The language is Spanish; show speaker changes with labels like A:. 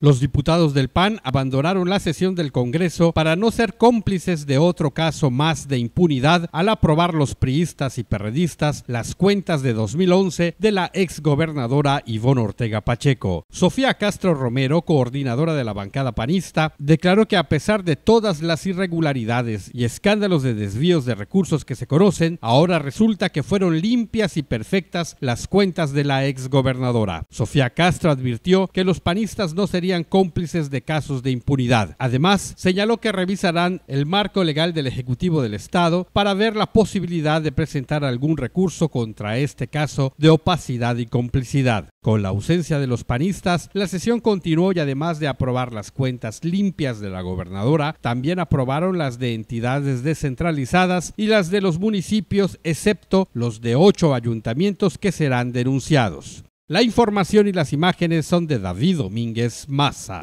A: Los diputados del PAN abandonaron la sesión del Congreso para no ser cómplices de otro caso más de impunidad al aprobar los priistas y perredistas las cuentas de 2011 de la exgobernadora Ivonne Ortega Pacheco. Sofía Castro Romero, coordinadora de la bancada panista, declaró que a pesar de todas las irregularidades y escándalos de desvíos de recursos que se conocen, ahora resulta que fueron limpias y perfectas las cuentas de la exgobernadora. Sofía Castro advirtió que los panistas no serían cómplices de casos de impunidad. Además, señaló que revisarán el marco legal del Ejecutivo del Estado para ver la posibilidad de presentar algún recurso contra este caso de opacidad y complicidad. Con la ausencia de los panistas, la sesión continuó y además de aprobar las cuentas limpias de la gobernadora, también aprobaron las de entidades descentralizadas y las de los municipios, excepto los de ocho ayuntamientos que serán denunciados. La información y las imágenes son de David Domínguez Maza.